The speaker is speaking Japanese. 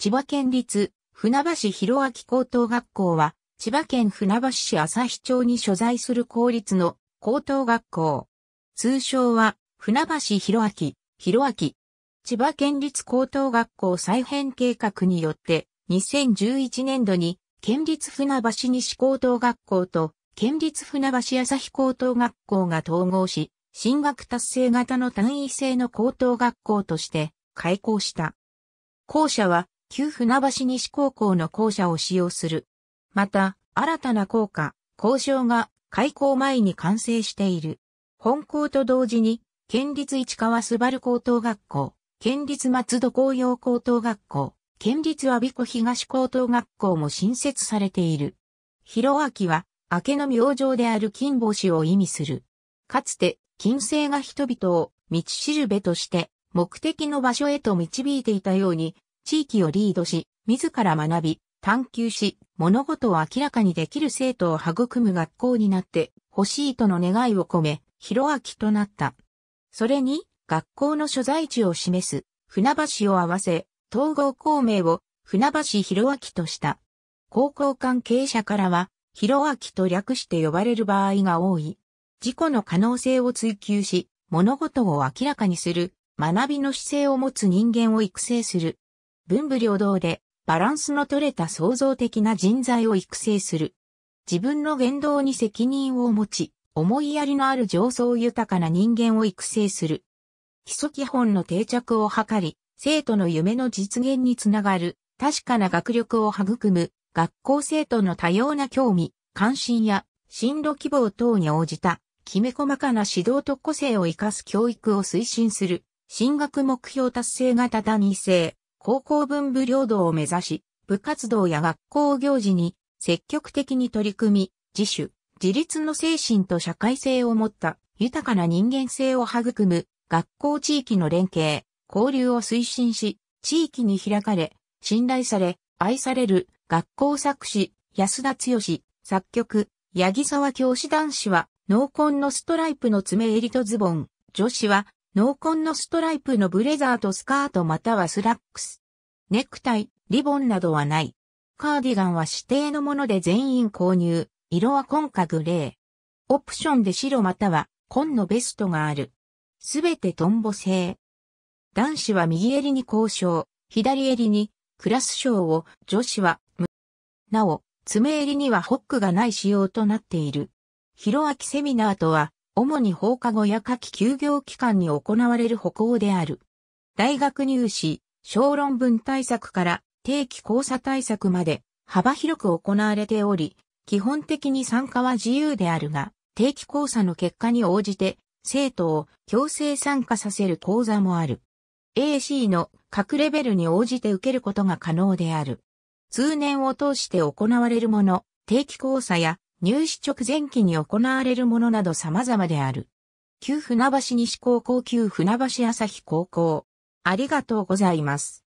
千葉県立船橋広明高等学校は、千葉県船橋市日町に所在する公立の高等学校。通称は、船橋広明、広明。千葉県立高等学校再編計画によって、2011年度に、県立船橋西高等学校と、県立船橋日高等学校が統合し、進学達成型の単位制の高等学校として開校した。校舎は旧船橋西高校の校舎を使用する。また、新たな校歌、校章が開校前に完成している。本校と同時に、県立市川すばる高等学校、県立松戸工業高等学校、県立阿鼻子東高等学校も新設されている。広明は、明けの明星である金星を意味する。かつて、金星が人々を道しるべとして、目的の場所へと導いていたように、地域をリードし、自ら学び、探求し、物事を明らかにできる生徒を育む学校になって欲しいとの願いを込め、広明となった。それに、学校の所在地を示す、船橋を合わせ、統合校名を船橋広明とした。高校関係者からは、広明と略して呼ばれる場合が多い。事故の可能性を追求し、物事を明らかにする、学びの姿勢を持つ人間を育成する。文武両道でバランスの取れた創造的な人材を育成する。自分の言動に責任を持ち、思いやりのある情操豊かな人間を育成する。基礎基本の定着を図り、生徒の夢の実現につながる、確かな学力を育む、学校生徒の多様な興味、関心や進路希望等に応じた、きめ細かな指導と個性を活かす教育を推進する、進学目標達成型第二性、高校文部領土を目指し、部活動や学校行事に積極的に取り組み、自主、自立の精神と社会性を持った豊かな人間性を育む学校地域の連携、交流を推進し、地域に開かれ、信頼され、愛される学校作詞、安田剛、作曲、八木沢教師男子は、濃紺のストライプの爪襟とズボン、女子は濃紺のストライプのブレザーとスカートまたはスラックス。ネクタイ、リボンなどはない。カーディガンは指定のもので全員購入。色は紺かグレー。オプションで白または紺のベストがある。すべてトンボ製。男子は右襟に交渉、左襟にクラス賞を、女子は、なお、爪襟にはホックがない仕様となっている。広明セミナーとは、主に放課後や夏季休業期間に行われる歩行である。大学入試、小論文対策から定期交差対策まで幅広く行われており、基本的に参加は自由であるが、定期交差の結果に応じて、生徒を強制参加させる講座もある。AC の各レベルに応じて受けることが可能である。通年を通して行われるもの、定期交差や入試直前期に行われるものなど様々である。旧船橋西高校旧船橋朝日高校。ありがとうございます。